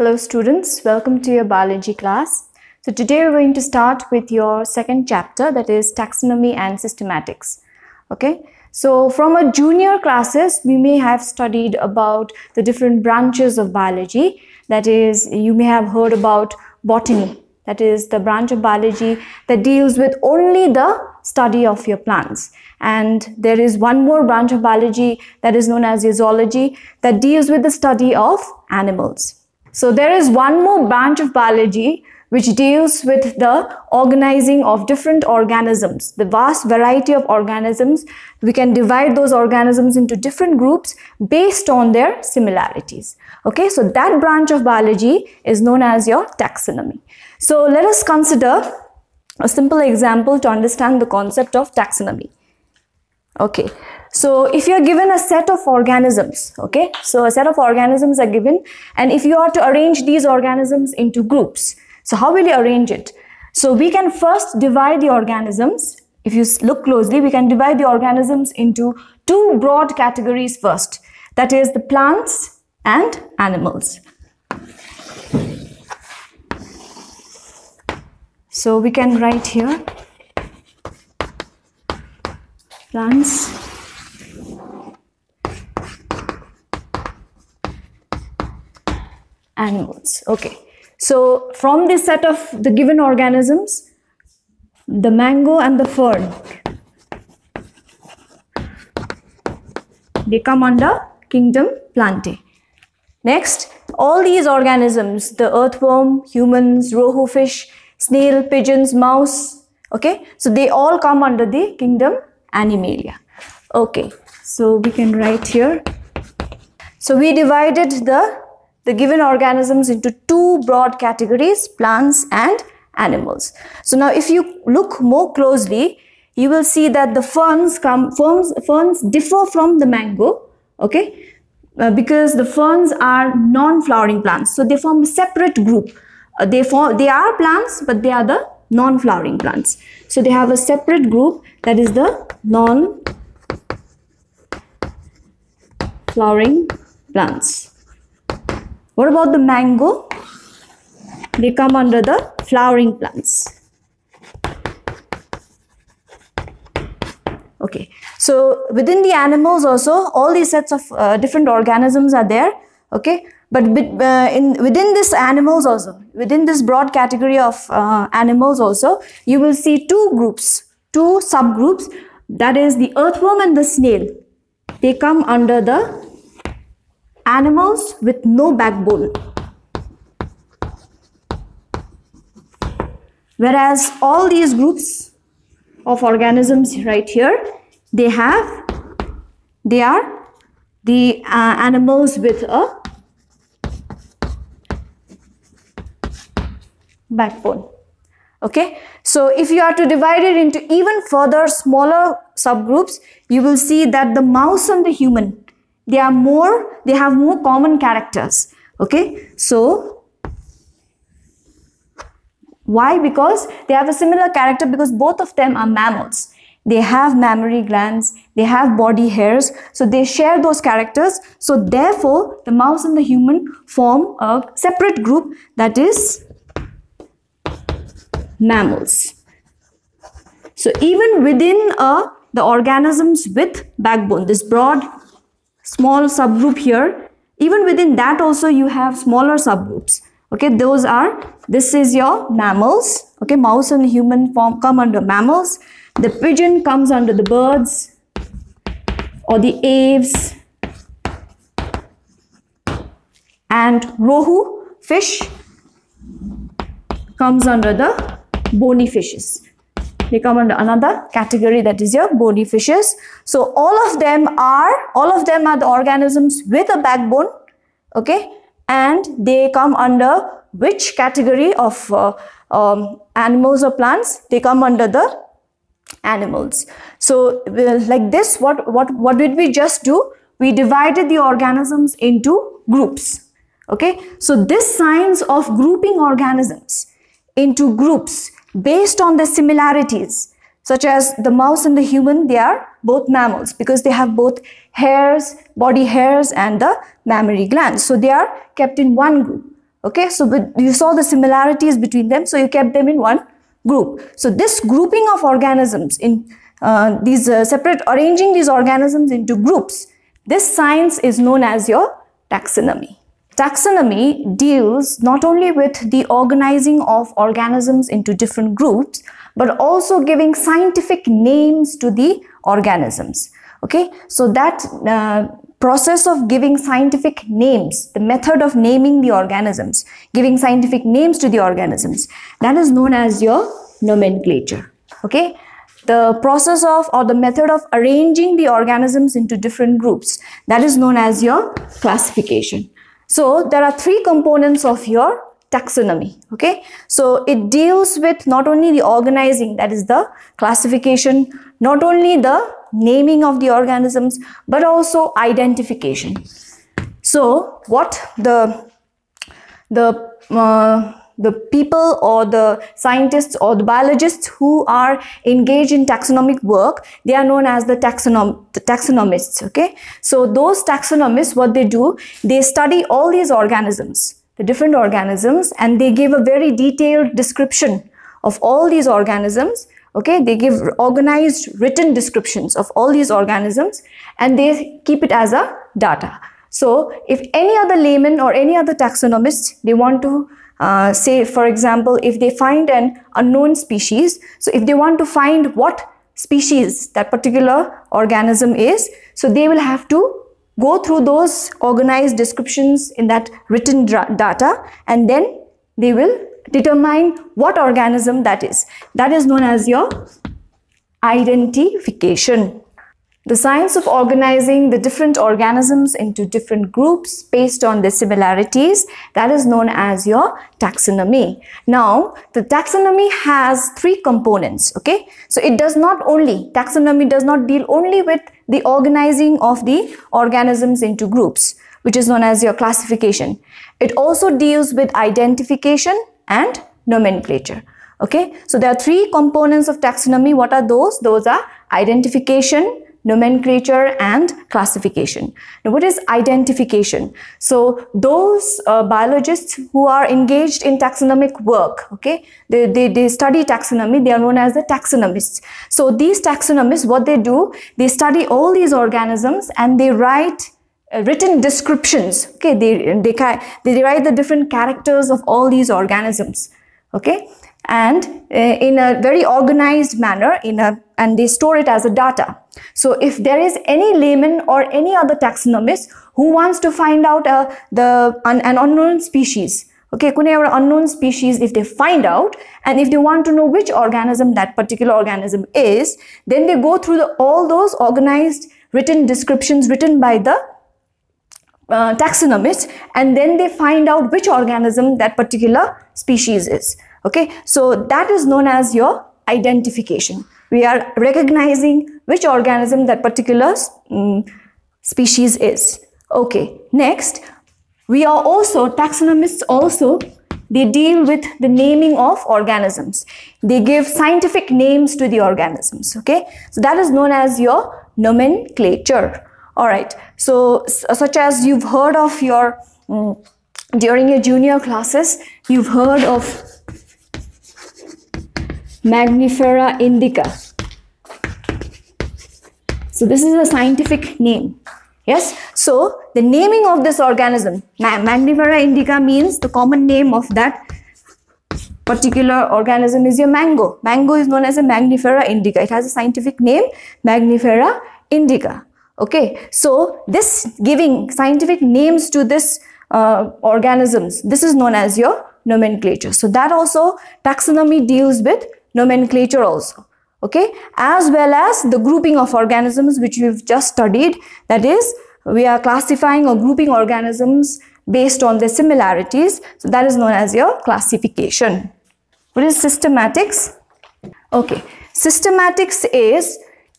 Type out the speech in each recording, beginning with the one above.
Hello students, welcome to your biology class. So today we're going to start with your second chapter that is taxonomy and systematics. Okay, so from our junior classes we may have studied about the different branches of biology that is you may have heard about botany that is the branch of biology that deals with only the study of your plants. And there is one more branch of biology that is known as zoology that deals with the study of animals. So there is one more branch of biology which deals with the organizing of different organisms, the vast variety of organisms. We can divide those organisms into different groups based on their similarities. Okay, so that branch of biology is known as your taxonomy. So let us consider a simple example to understand the concept of taxonomy. Okay, so if you're given a set of organisms, okay, so a set of organisms are given and if you are to arrange these organisms into groups, so how will you arrange it? So we can first divide the organisms. If you look closely, we can divide the organisms into two broad categories first. That is the plants and animals. So we can write here plants animals. Okay, so from this set of the given organisms, the mango and the fern, they come under kingdom plantae. Next, all these organisms, the earthworm, humans, rohu fish, snail, pigeons, mouse, okay, so they all come under the kingdom animalia. Okay, so we can write here. So we divided the the given organisms into two broad categories, plants and animals. So now if you look more closely, you will see that the ferns come, ferns, ferns differ from the mango, okay? Uh, because the ferns are non-flowering plants. So they form a separate group. Uh, they, form, they are plants, but they are the non-flowering plants. So they have a separate group that is the non-flowering plants. What about the mango? They come under the flowering plants. Okay, so within the animals also, all these sets of uh, different organisms are there. Okay, but uh, in within this animals also, within this broad category of uh, animals also, you will see two groups, two subgroups. That is the earthworm and the snail. They come under the Animals with no backbone. Whereas all these groups of organisms right here, they have, they are the uh, animals with a backbone. Okay, so if you are to divide it into even further smaller subgroups, you will see that the mouse and the human they are more, they have more common characters. Okay, so why? Because they have a similar character because both of them are mammals. They have mammary glands, they have body hairs, so they share those characters. So therefore, the mouse and the human form a separate group that is mammals. So even within a, uh, the organisms with backbone, this broad small subgroup here. Even within that also you have smaller subgroups. Okay, those are, this is your mammals. Okay, mouse and human form come under mammals. The pigeon comes under the birds or the aves. And rohu, fish, comes under the bony fishes. They come under another category that is your bony fishes. So all of them are, all of them are the organisms with a backbone, okay? And they come under which category of uh, um, animals or plants? They come under the animals. So like this, what, what, what did we just do? We divided the organisms into groups, okay? So this science of grouping organisms into groups based on the similarities, such as the mouse and the human, they are both mammals because they have both hairs, body hairs and the mammary glands. So they are kept in one group. Okay, so you saw the similarities between them, so you kept them in one group. So this grouping of organisms in uh, these uh, separate, arranging these organisms into groups, this science is known as your taxonomy. Taxonomy deals not only with the organizing of organisms into different groups, but also giving scientific names to the organisms. Okay, so that uh, process of giving scientific names, the method of naming the organisms, giving scientific names to the organisms, that is known as your nomenclature. Okay, the process of or the method of arranging the organisms into different groups, that is known as your classification. So there are three components of your taxonomy okay so it deals with not only the organizing that is the classification not only the naming of the organisms but also identification so what the the uh, the people or the scientists or the biologists who are engaged in taxonomic work they are known as the taxonom the taxonomists okay so those taxonomists what they do they study all these organisms the different organisms and they give a very detailed description of all these organisms okay they give organized written descriptions of all these organisms and they keep it as a data so if any other layman or any other taxonomist they want to uh, say, for example, if they find an unknown species, so if they want to find what species that particular organism is, so they will have to go through those organized descriptions in that written data and then they will determine what organism that is. That is known as your identification. The science of organizing the different organisms into different groups based on their similarities, that is known as your taxonomy. Now, the taxonomy has three components, okay? So it does not only, taxonomy does not deal only with the organizing of the organisms into groups, which is known as your classification. It also deals with identification and nomenclature. Okay, so there are three components of taxonomy. What are those? Those are identification, nomenclature and classification. Now, what is identification? So those uh, biologists who are engaged in taxonomic work, okay, they, they, they study taxonomy, they are known as the taxonomists. So these taxonomists, what they do, they study all these organisms and they write uh, written descriptions, okay, they, they, they write the different characters of all these organisms, okay and uh, in a very organized manner in a, and they store it as a data. So if there is any layman or any other taxonomist who wants to find out uh, the, an, an unknown species, okay kunai unknown species if they find out and if they want to know which organism that particular organism is then they go through the, all those organized written descriptions written by the uh, and then they find out which organism that particular species is Okay, so that is known as your identification. We are recognizing which organism that particular um, species is. Okay, next, we are also, taxonomists also, they deal with the naming of organisms. They give scientific names to the organisms, okay? So that is known as your nomenclature. All right, so such as you've heard of your, um, during your junior classes, you've heard of Magnifera indica. So this is a scientific name. Yes. So the naming of this organism, Magnifera indica means the common name of that particular organism is your mango. Mango is known as a Magnifera indica. It has a scientific name, Magnifera indica. Okay. So this giving scientific names to this uh, organisms, this is known as your nomenclature. So that also taxonomy deals with nomenclature also okay as well as the grouping of organisms which we've just studied that is we are classifying or grouping organisms based on their similarities so that is known as your classification what is systematics okay systematics is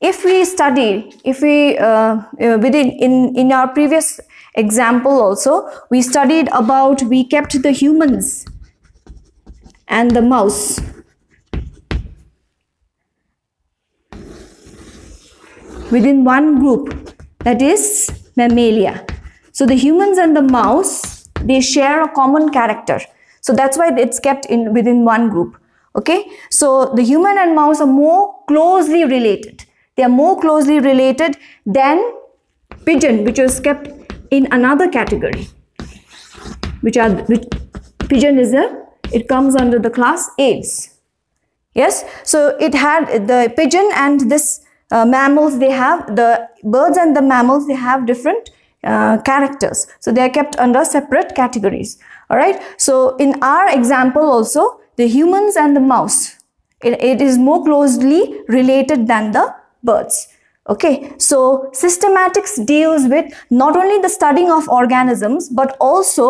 if we study if we uh, uh within in in our previous example also we studied about we kept the humans and the mouse within one group, that is mammalia. So the humans and the mouse, they share a common character. So that's why it's kept in within one group. Okay, so the human and mouse are more closely related. They are more closely related than pigeon, which was kept in another category, which are which pigeon is a it comes under the class Aves. Yes, so it had the pigeon and this uh, mammals they have the birds and the mammals they have different uh, characters so they are kept under separate categories all right so in our example also the humans and the mouse it, it is more closely related than the birds okay so systematics deals with not only the studying of organisms but also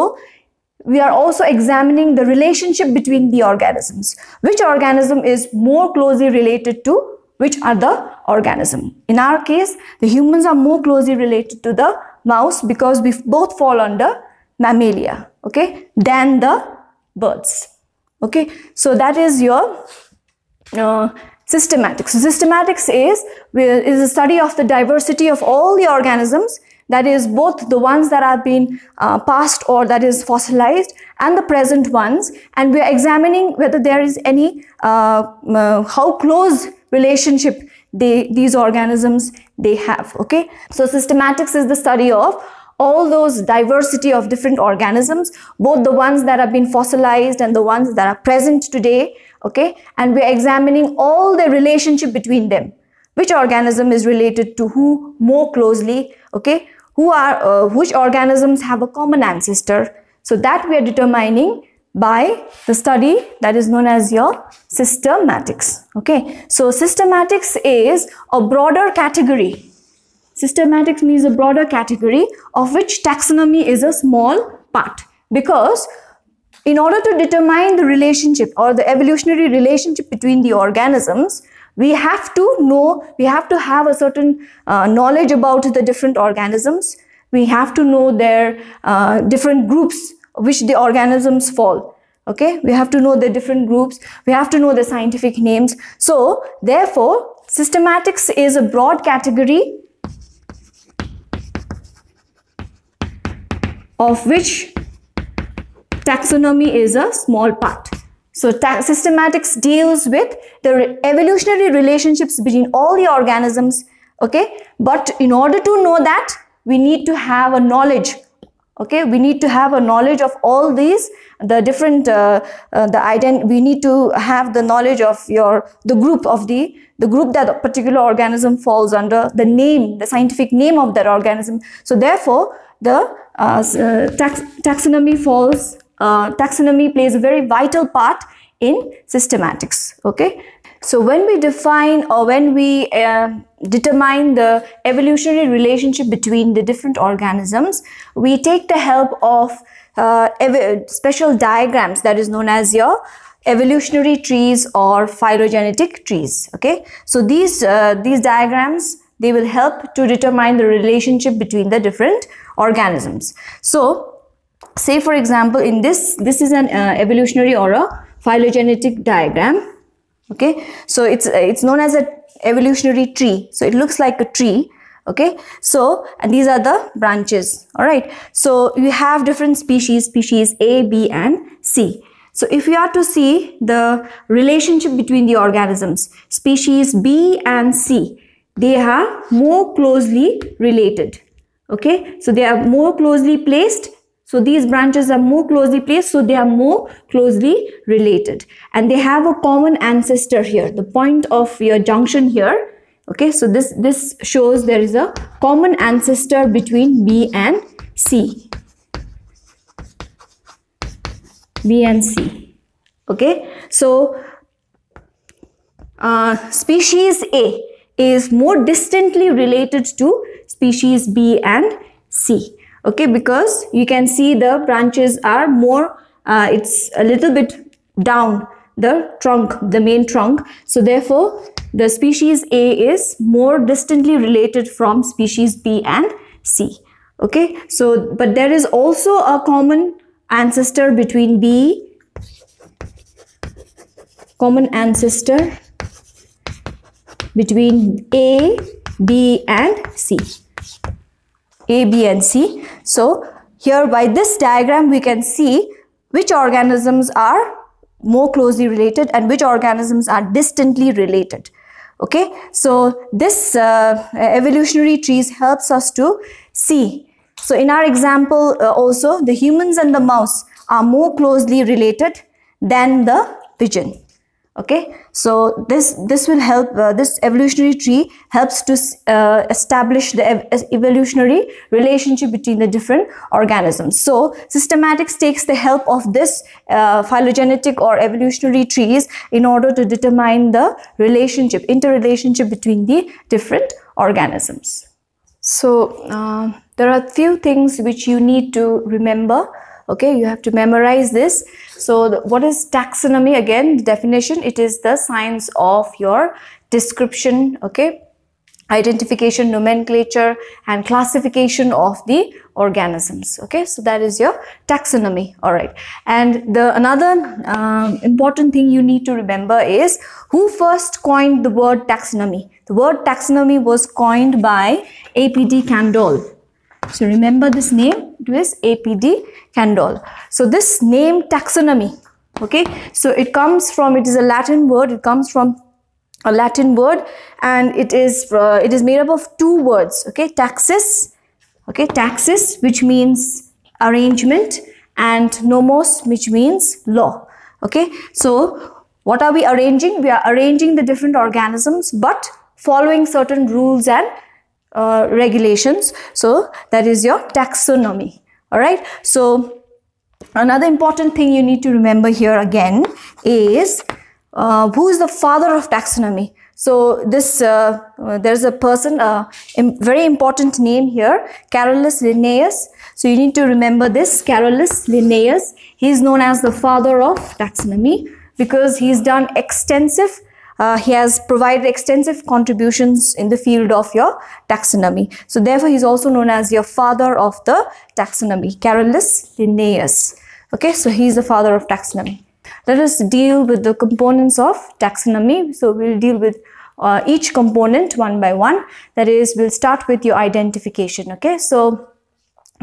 we are also examining the relationship between the organisms which organism is more closely related to which are the organism. In our case, the humans are more closely related to the mouse because we both fall under mammalia, okay, than the birds, okay. So that is your uh, systematics. So systematics is, is a study of the diversity of all the organisms that is both the ones that have been uh, or that is fossilized and the present ones and we are examining whether there is any uh, uh, how close relationship they, these organisms they have okay so systematics is the study of all those diversity of different organisms both the ones that have been fossilized and the ones that are present today okay and we're examining all the relationship between them which organism is related to who more closely okay who are uh, which organisms have a common ancestor so that we are determining by the study that is known as your systematics. Okay, so systematics is a broader category. Systematics means a broader category of which taxonomy is a small part because in order to determine the relationship or the evolutionary relationship between the organisms, we have to know, we have to have a certain uh, knowledge about the different organisms. We have to know their uh, different groups which the organisms fall okay we have to know the different groups we have to know the scientific names so therefore systematics is a broad category of which taxonomy is a small part so systematics deals with the re evolutionary relationships between all the organisms okay but in order to know that we need to have a knowledge okay we need to have a knowledge of all these the different uh, uh, the ident we need to have the knowledge of your the group of the the group that a particular organism falls under the name the scientific name of that organism so therefore the uh, uh tax taxonomy falls uh, taxonomy plays a very vital part in systematics okay so when we define or when we uh, determine the evolutionary relationship between the different organisms, we take the help of uh, special diagrams that is known as your evolutionary trees or phylogenetic trees. Okay, so these uh, these diagrams they will help to determine the relationship between the different organisms. So say for example in this this is an uh, evolutionary or a phylogenetic diagram okay so it's uh, it's known as a evolutionary tree so it looks like a tree okay so and these are the branches all right so you have different species species a b and c so if we are to see the relationship between the organisms species b and c they are more closely related okay so they are more closely placed so these branches are more closely placed, so they are more closely related. And they have a common ancestor here, the point of your junction here. Okay, so this, this shows there is a common ancestor between B and C. B and C. Okay, so uh, species A is more distantly related to species B and C okay because you can see the branches are more uh, it's a little bit down the trunk the main trunk so therefore the species A is more distantly related from species B and C okay so but there is also a common ancestor between B common ancestor between A B and C a, B and C. So here by this diagram we can see which organisms are more closely related and which organisms are distantly related. Okay, so this uh, evolutionary trees helps us to see. So in our example uh, also the humans and the mouse are more closely related than the pigeon okay so this this will help uh, this evolutionary tree helps to uh, establish the ev evolutionary relationship between the different organisms so systematics takes the help of this uh, phylogenetic or evolutionary trees in order to determine the relationship interrelationship between the different organisms so uh, there are few things which you need to remember okay you have to memorize this so the, what is taxonomy again the definition it is the science of your description okay identification nomenclature and classification of the organisms okay so that is your taxonomy all right and the another um, important thing you need to remember is who first coined the word taxonomy the word taxonomy was coined by apd kandol so remember this name, it is APD Candol. So this name taxonomy, okay, so it comes from, it is a Latin word, it comes from a Latin word and it is, uh, it is made up of two words, okay, taxis, okay, taxis which means arrangement and nomos which means law, okay. So what are we arranging? We are arranging the different organisms but following certain rules and uh, regulations. So that is your taxonomy. All right. So another important thing you need to remember here again is uh, who is the father of taxonomy. So this uh, uh there's a person, a uh, very important name here, Carolus Linnaeus. So you need to remember this, Carolus Linnaeus. He is known as the father of taxonomy because he's done extensive uh, he has provided extensive contributions in the field of your taxonomy. So therefore, he's also known as your father of the taxonomy, Carolus Linnaeus. Okay, so he's the father of taxonomy. Let us deal with the components of taxonomy. So we'll deal with uh, each component one by one. That is, we'll start with your identification. Okay, so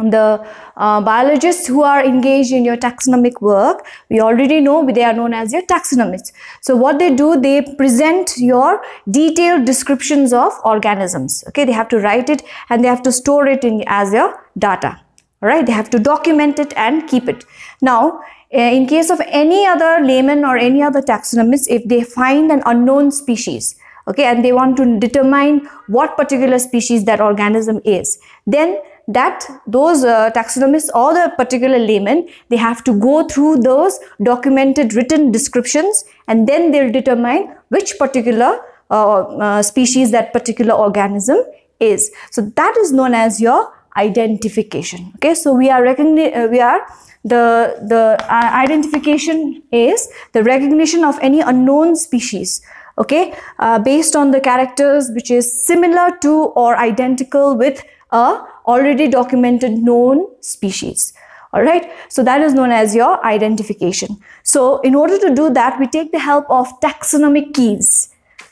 the uh, biologists who are engaged in your taxonomic work we already know they are known as your taxonomists so what they do they present your detailed descriptions of organisms okay they have to write it and they have to store it in as your data all right they have to document it and keep it now uh, in case of any other layman or any other taxonomist if they find an unknown species okay and they want to determine what particular species that organism is then that those uh, taxonomists or the particular layman they have to go through those documented written descriptions and then they'll determine which particular uh, uh, species that particular organism is so that is known as your identification okay so we are recogni- uh, we are the the identification is the recognition of any unknown species okay uh, based on the characters which is similar to or identical with a already documented known species. All right, so that is known as your identification. So in order to do that, we take the help of taxonomic keys.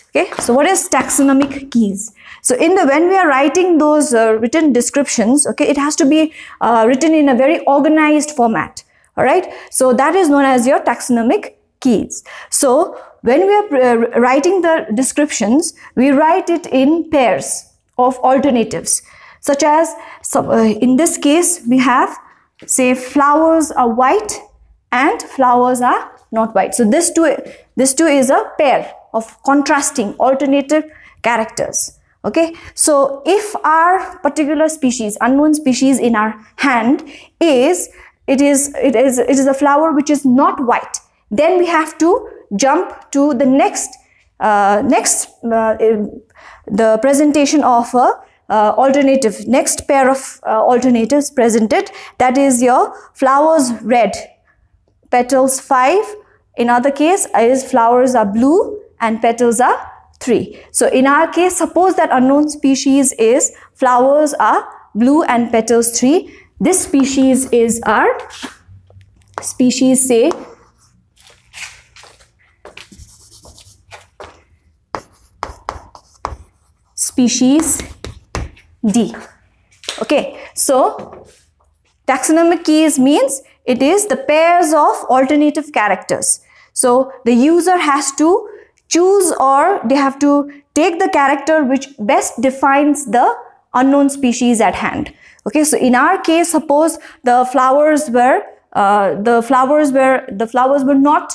Okay, so what is taxonomic keys? So in the when we are writing those uh, written descriptions, okay, it has to be uh, written in a very organized format. All right, so that is known as your taxonomic keys. So when we are uh, writing the descriptions, we write it in pairs of alternatives such as so, uh, in this case we have say flowers are white and flowers are not white so this two this two is a pair of contrasting alternative characters okay so if our particular species unknown species in our hand is it is it is it is a flower which is not white then we have to jump to the next uh, next uh, the presentation of a uh, alternative next pair of uh, alternatives presented that is your flowers red petals 5 in other case is flowers are blue and petals are 3 so in our case suppose that unknown species is flowers are blue and petals 3 this species is our species say species D. Okay, so taxonomic keys means it is the pairs of alternative characters. So the user has to choose or they have to take the character which best defines the unknown species at hand. Okay, so in our case, suppose the flowers were uh, the flowers were the flowers were not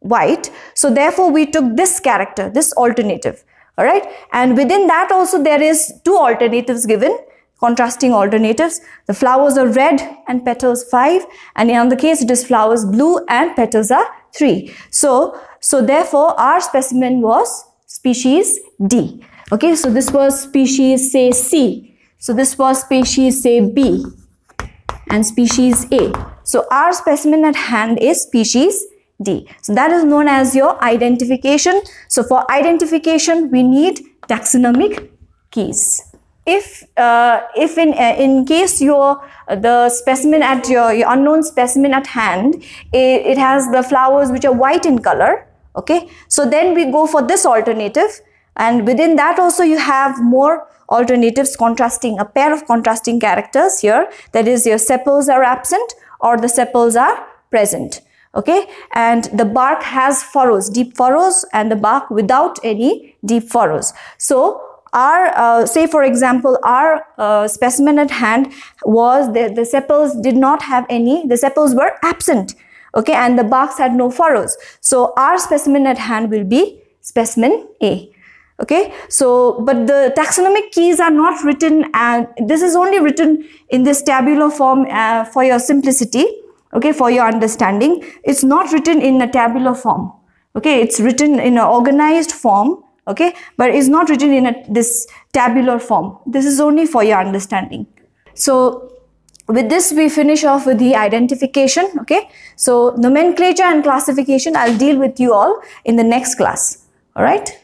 white. So therefore, we took this character, this alternative all right and within that also there is two alternatives given contrasting alternatives the flowers are red and petals five and in the case it is flowers blue and petals are three so so therefore our specimen was species d okay so this was species say c so this was species say b and species a so our specimen at hand is species D. So that is known as your identification. So for identification, we need taxonomic keys. If, uh, if in, uh, in case your, uh, the specimen at your, your unknown specimen at hand, it, it has the flowers which are white in color, okay? So then we go for this alternative and within that also you have more alternatives contrasting, a pair of contrasting characters here. That is your sepals are absent or the sepals are present okay and the bark has furrows deep furrows and the bark without any deep furrows so our uh, say for example our uh, specimen at hand was the, the sepals did not have any the sepals were absent okay and the barks had no furrows so our specimen at hand will be specimen a okay so but the taxonomic keys are not written and this is only written in this tabular form uh, for your simplicity okay, for your understanding. It's not written in a tabular form, okay, it's written in an organized form, okay, but it's not written in a, this tabular form. This is only for your understanding. So, with this we finish off with the identification okay so nomenclature and classification i'll deal with you all in the next class all right